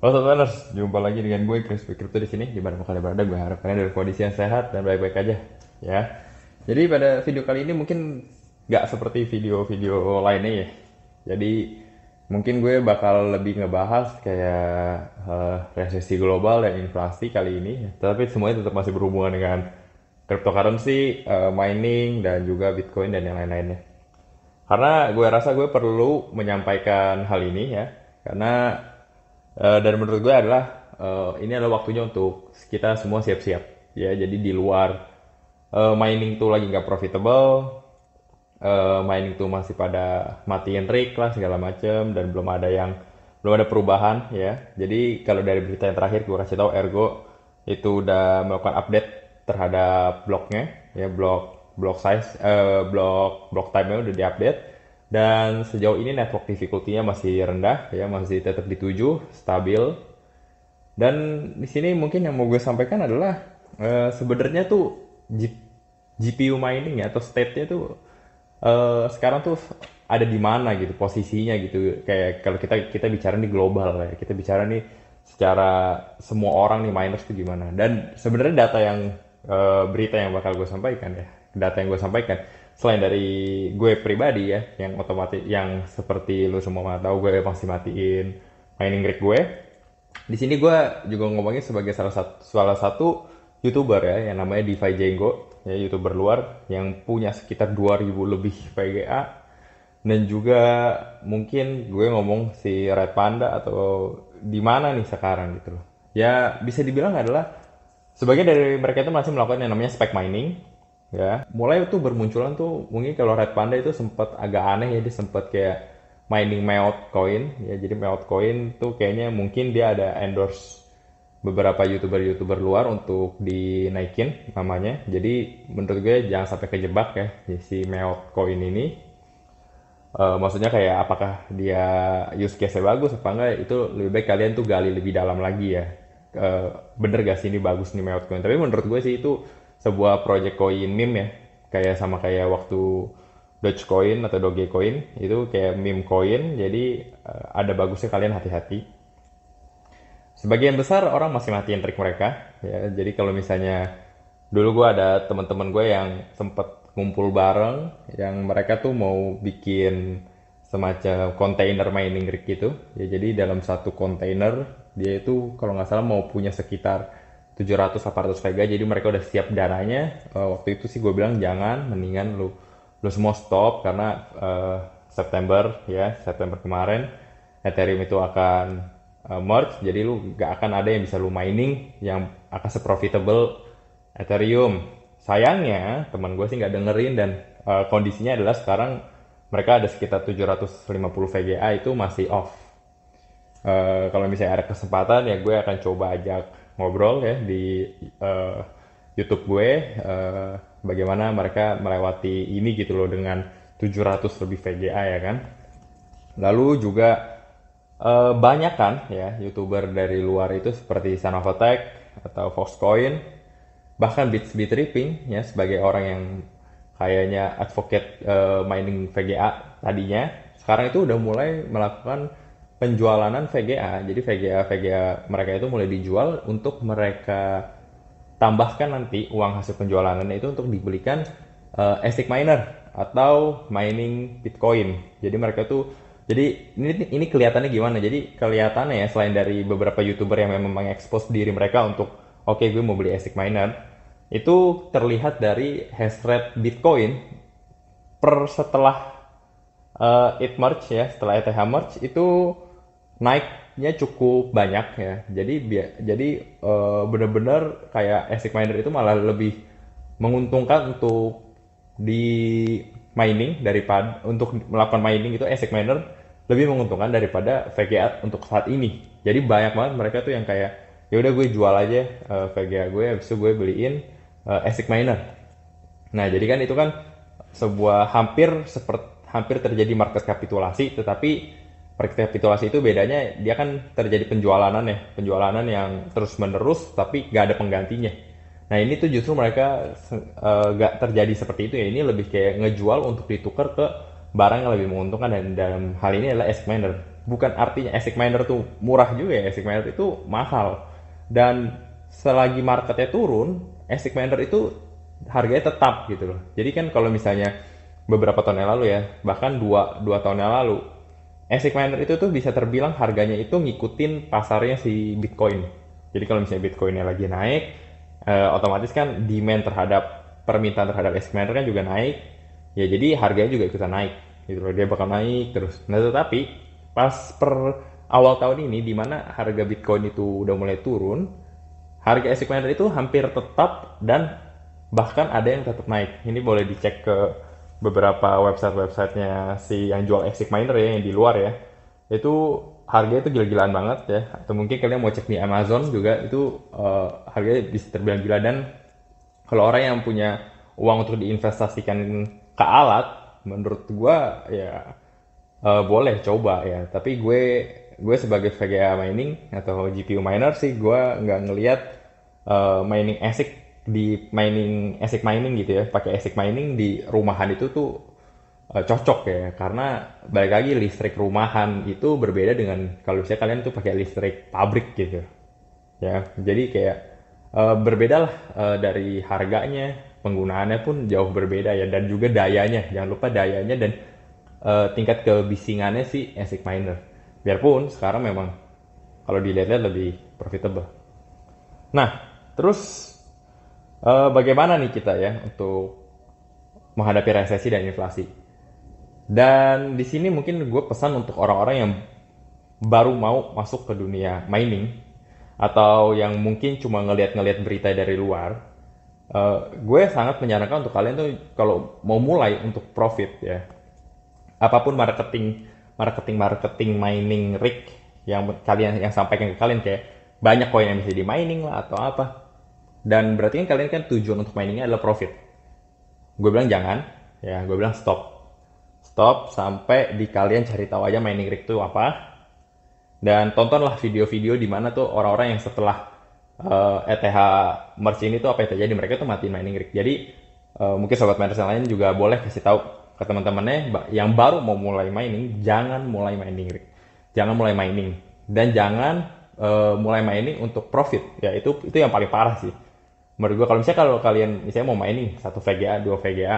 Halo Sobatners, jumpa lagi dengan gue Chris Crypto di sini. di Gimana kalian berada? Gue harap kalian dalam kondisi yang sehat dan baik-baik aja, ya. Jadi pada video kali ini mungkin nggak seperti video-video lainnya ya. Jadi mungkin gue bakal lebih ngebahas kayak uh, resesi global dan inflasi kali ini. Tapi semuanya tetap masih berhubungan dengan cryptocurrency, uh, mining, dan juga bitcoin dan yang lain-lainnya. Karena gue rasa gue perlu menyampaikan hal ini ya, karena Eh, dan menurut gue adalah uh, ini adalah waktunya untuk kita semua siap-siap ya jadi di luar uh, mining tuh lagi nggak profitable uh, mining tuh masih pada matiin rig lah segala macem dan belum ada yang belum ada perubahan ya jadi kalau dari berita yang terakhir gue kasih tahu Ergo itu udah melakukan update terhadap bloknya ya blok blok size uh, blok blok time-nya udah diupdate dan sejauh ini network difficulty-nya masih rendah, ya masih tetap di 7, stabil. Dan di sini mungkin yang mau gue sampaikan adalah e, sebenarnya tuh G GPU mining ya atau state-nya tuh e, sekarang tuh ada di mana gitu posisinya gitu kayak kalau kita kita bicara nih global ya kita bicara nih secara semua orang nih miners tuh gimana dan sebenarnya data yang e, berita yang bakal gue sampaikan ya data yang gue sampaikan selain dari gue pribadi ya yang otomatis yang seperti lu semua tahu gue pasti matiin mining rig gue di sini gue juga ngomongin sebagai salah satu salah satu youtuber ya yang namanya Defi Jengo ya youtuber luar yang punya sekitar 2000 lebih VGA dan juga mungkin gue ngomong si Red Panda atau di mana nih sekarang gitu loh ya bisa dibilang adalah sebagian dari mereka itu masih melakukan yang namanya spec mining ya mulai tuh bermunculan tuh mungkin kalau Red Panda itu sempat agak aneh ya dia sempat kayak mining Meot Coin ya jadi Meot Coin tuh kayaknya mungkin dia ada endorse beberapa youtuber-youtuber luar untuk dinaikin namanya jadi menurut gue jangan sampai kejebak ya, ya si Meot Coin ini uh, maksudnya kayak apakah dia use case-nya bagus apa enggak itu lebih baik kalian tuh gali lebih dalam lagi ya uh, bener gak sih ini bagus nih Meot Coin tapi menurut gue sih itu sebuah project koin meme ya kayak sama kayak waktu Dogecoin atau Dogecoin itu kayak meme coin jadi uh, ada bagusnya kalian hati-hati sebagian besar orang masih matiin trik mereka ya jadi kalau misalnya dulu gue ada teman-teman gue yang sempet ngumpul bareng yang mereka tuh mau bikin semacam container mining rig gitu ya jadi dalam satu container dia itu kalau nggak salah mau punya sekitar 700 800 Vega jadi mereka udah siap darahnya. uh, eh, waktu itu sih gue bilang jangan mendingan lu lu semua stop karena uh, September ya September kemarin Ethereum itu akan uh, merge jadi lu gak akan ada yang bisa lu mining yang akan seprofitable Ethereum sayangnya teman gue sih nggak dengerin dan uh, kondisinya adalah sekarang mereka ada sekitar 750 VGA itu masih off uh, kalau misalnya ada kesempatan ya gue akan coba ajak ngobrol ya di uh, YouTube gue uh, bagaimana mereka melewati ini gitu loh dengan 700 lebih VGA ya kan. Lalu juga uh, banyak kan ya YouTuber dari luar itu seperti Sanovatech atau Foxcoin bahkan Bits Bit ya sebagai orang yang kayaknya advocate uh, mining VGA tadinya sekarang itu udah mulai melakukan penjualanan VGA. Jadi VGA VGA mereka itu mulai dijual untuk mereka tambahkan nanti uang hasil penjualanannya itu untuk dibelikan uh, ASIC miner atau mining Bitcoin. Jadi mereka tuh jadi ini ini kelihatannya gimana? Jadi kelihatannya ya selain dari beberapa YouTuber yang memang mengekspos diri mereka untuk oke okay, gue mau beli ASIC miner itu terlihat dari hash rate Bitcoin per setelah uh, it merge ya setelah ETH merge itu naiknya cukup banyak ya. Jadi biar jadi uh, eh, benar-benar kayak ASIC miner itu malah lebih menguntungkan untuk di mining daripada untuk melakukan mining itu ASIC miner lebih menguntungkan daripada VGA untuk saat ini. Jadi banyak banget mereka tuh yang kayak ya udah gue jual aja uh, eh, VGA gue habis itu gue beliin uh, ASIC miner. Nah, jadi kan itu kan sebuah hampir seperti hampir terjadi market kapitulasi tetapi rekapitulasi itu bedanya dia kan terjadi penjualanan ya, penjualanan yang terus menerus tapi gak ada penggantinya. Nah ini tuh justru mereka uh, eh, gak terjadi seperti itu ya, ini lebih kayak ngejual untuk ditukar ke barang yang lebih menguntungkan dan dalam hal ini adalah asset miner. Bukan artinya asset miner tuh murah juga ya, asset miner itu mahal. Dan selagi marketnya turun, asset miner itu harganya tetap gitu loh. Jadi kan kalau misalnya beberapa tahun yang lalu ya, bahkan dua, dua tahun yang lalu ASIC miner itu tuh bisa terbilang harganya itu ngikutin pasarnya si Bitcoin. Jadi kalau misalnya Bitcoinnya lagi naik, eh, otomatis kan demand terhadap permintaan terhadap ASIC miner kan juga naik. Ya jadi harganya juga ikutan naik. Gitu loh, dia bakal naik terus. Nah tetapi pas per awal tahun ini di mana harga Bitcoin itu udah mulai turun, harga ASIC miner itu hampir tetap dan bahkan ada yang tetap naik. Ini boleh dicek ke beberapa website-websitenya si yang jual ASIC miner ya yang di luar ya itu harganya itu gila-gilaan banget ya atau mungkin kalian mau cek di Amazon juga itu uh, harganya bisa terbilang gila dan kalau orang yang punya uang untuk diinvestasikan ke alat menurut gue ya uh, boleh coba ya tapi gue gue sebagai VGA mining atau GPU miner sih gue nggak ngelihat uh, mining ASIC di mining ASIC mining gitu ya pakai ASIC mining di rumahan itu tuh uh, cocok ya karena balik lagi listrik rumahan itu berbeda dengan kalau misalnya kalian tuh pakai listrik pabrik gitu ya jadi kayak uh, berbeda lah uh, dari harganya penggunaannya pun jauh berbeda ya dan juga dayanya jangan lupa dayanya dan uh, tingkat kebisingannya si ASIC miner biarpun sekarang memang kalau dilihat-lihat lebih profitable nah terus uh, bagaimana nih kita ya untuk menghadapi resesi dan inflasi. Dan di sini mungkin gue pesan untuk orang-orang yang baru mau masuk ke dunia mining atau yang mungkin cuma ngelihat-ngelihat berita dari luar, uh, gue sangat menyarankan untuk kalian tuh kalau mau mulai untuk profit ya, apapun marketing, marketing, marketing mining rig yang kalian yang sampaikan ke kalian kayak banyak koin yang bisa di mining lah atau apa, dan berarti kan kalian kan tujuan untuk miningnya adalah profit. Gue bilang jangan, ya gue bilang stop. Stop sampai di kalian cari tahu aja mining rig itu apa. Dan tontonlah video-video di mana tuh orang-orang yang setelah uh, eh, ETH merge ini tuh apa yang terjadi mereka tuh mati mining rig. Jadi uh, mungkin sobat miners yang lain juga boleh kasih tahu ke teman-temannya yang baru mau mulai mining jangan mulai mining rig. Jangan mulai mining dan jangan uh, mulai mining untuk profit ya itu itu yang paling parah sih menurut gue kalau misalnya kalau kalian misalnya mau main nih satu VGA dua VGA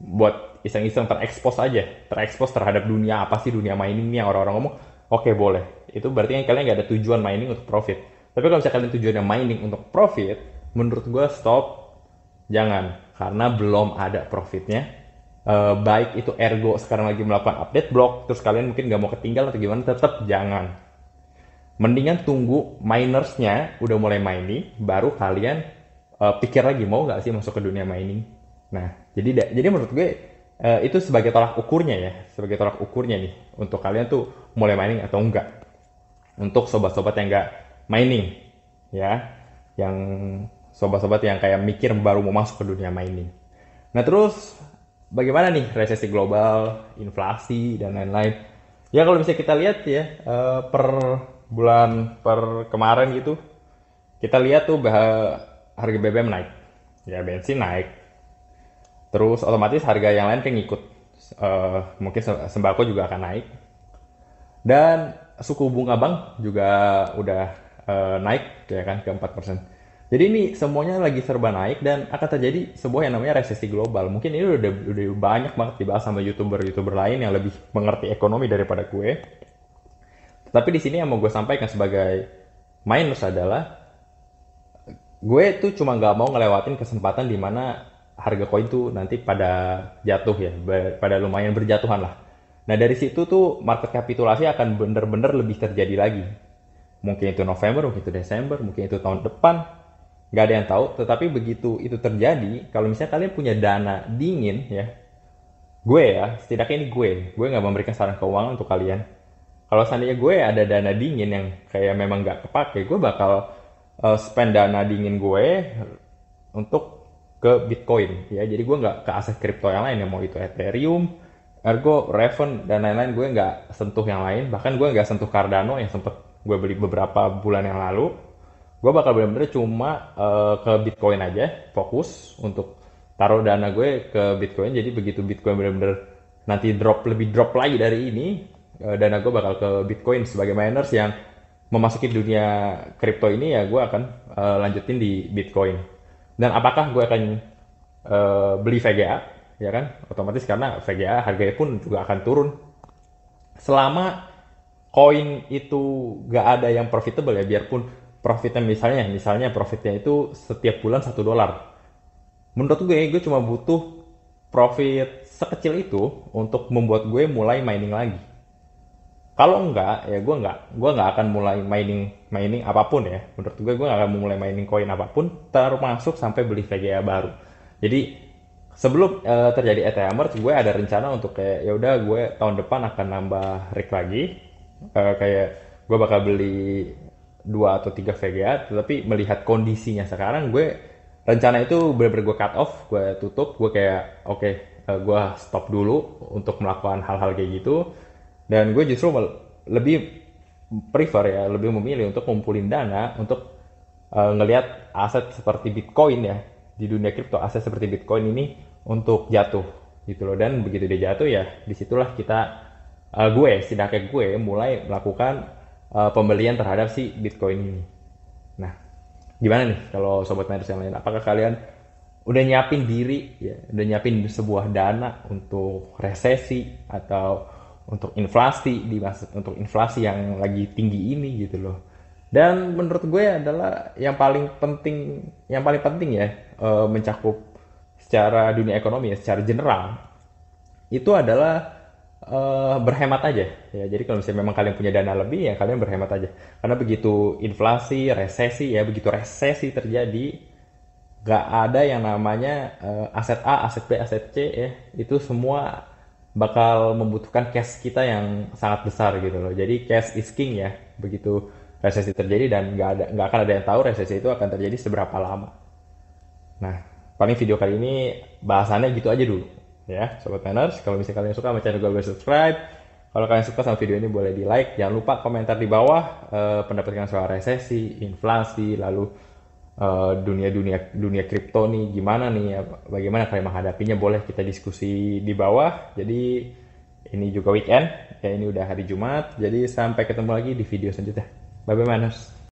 buat iseng-iseng terekspos aja terekspos terhadap dunia apa sih dunia mining nih yang orang-orang ngomong oke okay, boleh itu berarti kan kalian nggak ada tujuan mining untuk profit tapi kalau misalnya kalian tujuannya mining untuk profit menurut gue stop jangan karena belum ada profitnya uh, baik itu ergo sekarang lagi melakukan update block terus kalian mungkin nggak mau ketinggalan atau gimana tetap jangan mendingan tunggu minersnya udah mulai mining baru kalian uh, pikir lagi mau nggak sih masuk ke dunia mining. Nah, jadi jadi menurut gue uh, itu sebagai tolak ukurnya ya, sebagai tolak ukurnya nih untuk kalian tuh mulai mining atau enggak. Untuk sobat-sobat yang enggak mining ya, yang sobat-sobat yang kayak mikir baru mau masuk ke dunia mining. Nah, terus bagaimana nih resesi global, inflasi dan lain-lain. Ya kalau bisa kita lihat ya uh, per bulan per kemarin gitu kita lihat tuh bahwa harga BBM naik ya bensin naik terus otomatis harga yang lain kayak ngikut uh, eh, mungkin sembako juga akan naik dan suku bunga bank juga udah uh, naik ya kan ke 4%. Jadi ini semuanya lagi serba naik dan akan terjadi sebuah yang namanya resesi global. Mungkin ini udah udah banyak banget dibahas sama youtuber-youtuber lain yang lebih mengerti ekonomi daripada gue. Tapi di sini yang mau gue sampaikan sebagai minus adalah gue tuh cuma nggak mau ngelewatin kesempatan di mana harga koin tuh nanti pada jatuh ya, pada lumayan berjatuhan lah. Nah dari situ tuh market kapitulasi akan bener-bener lebih terjadi lagi. Mungkin itu November, mungkin itu Desember, mungkin itu tahun depan, Gak ada yang tahu. Tetapi begitu itu terjadi, kalau misalnya kalian punya dana dingin ya, gue ya, setidaknya ini gue, gue gak memberikan saran keuangan untuk kalian. Kalau seandainya gue ada dana dingin yang kayak memang gak kepake, gue bakal uh, spend dana dingin gue untuk ke Bitcoin ya jadi gue nggak ke aset kripto yang lain ya mau itu Ethereum Ergo, Raven dan lain-lain gue nggak sentuh yang lain bahkan gue nggak sentuh Cardano yang sempet gue beli beberapa bulan yang lalu gue bakal bener-bener cuma uh, ke Bitcoin aja fokus untuk taruh dana gue ke Bitcoin jadi begitu Bitcoin bener-bener nanti drop lebih drop lagi dari ini uh, dana gue bakal ke Bitcoin sebagai miners yang memasuki dunia kripto ini ya gue akan uh, lanjutin di Bitcoin. Dan apakah gue akan uh, beli VGA? Ya kan, otomatis karena VGA harganya pun juga akan turun. Selama koin itu gak ada yang profitable ya, biarpun profitnya misalnya, misalnya profitnya itu setiap bulan satu dolar. Menurut gue, gue cuma butuh profit sekecil itu untuk membuat gue mulai mining lagi kalau enggak ya gue enggak gue enggak akan mulai mining mining apapun ya menurut gue gue enggak akan mulai mining koin apapun termasuk sampai beli VGA baru jadi sebelum uh, terjadi ETH merge gue ada rencana untuk kayak ya udah gue tahun depan akan nambah rig lagi uh, kayak gue bakal beli dua atau tiga VGA tetapi melihat kondisinya sekarang gue rencana itu bener-bener gue cut off gue tutup gue kayak oke okay, uh, eh, gue stop dulu untuk melakukan hal-hal kayak gitu dan gue justru lebih prefer ya lebih memilih untuk ngumpulin dana untuk uh, ngelihat aset seperti Bitcoin ya di dunia kripto aset seperti Bitcoin ini untuk jatuh gitu loh dan begitu dia jatuh ya disitulah kita uh, gue setidaknya gue mulai melakukan uh, pembelian terhadap si Bitcoin ini nah gimana nih kalau sobat matters yang lain apakah kalian udah nyiapin diri ya udah nyiapin sebuah dana untuk resesi atau untuk inflasi di masa untuk inflasi yang lagi tinggi ini gitu loh dan menurut gue adalah yang paling penting yang paling penting ya eh, mencakup secara dunia ekonomi ya secara general itu adalah e, berhemat aja ya jadi kalau misalnya memang kalian punya dana lebih ya kalian berhemat aja karena begitu inflasi resesi ya begitu resesi terjadi gak ada yang namanya uh, aset A, aset B, aset C ya. Itu semua bakal membutuhkan cash kita yang sangat besar gitu loh. Jadi cash is king ya. Begitu resesi terjadi dan nggak ada nggak akan ada yang tahu resesi itu akan terjadi seberapa lama. Nah, paling video kali ini bahasannya gitu aja dulu ya, sobat manners. Kalau misalnya kalian suka sama channel gue subscribe. Kalau kalian suka sama video ini boleh di like. Jangan lupa komentar di bawah eh, pendapat kalian soal resesi, inflasi, lalu Eh, dunia dunia dunia kripto nih gimana nih ya bagaimana kalian menghadapinya boleh kita diskusi di bawah jadi ini juga weekend ya ini udah hari Jumat jadi sampai ketemu lagi di video selanjutnya bye bye manus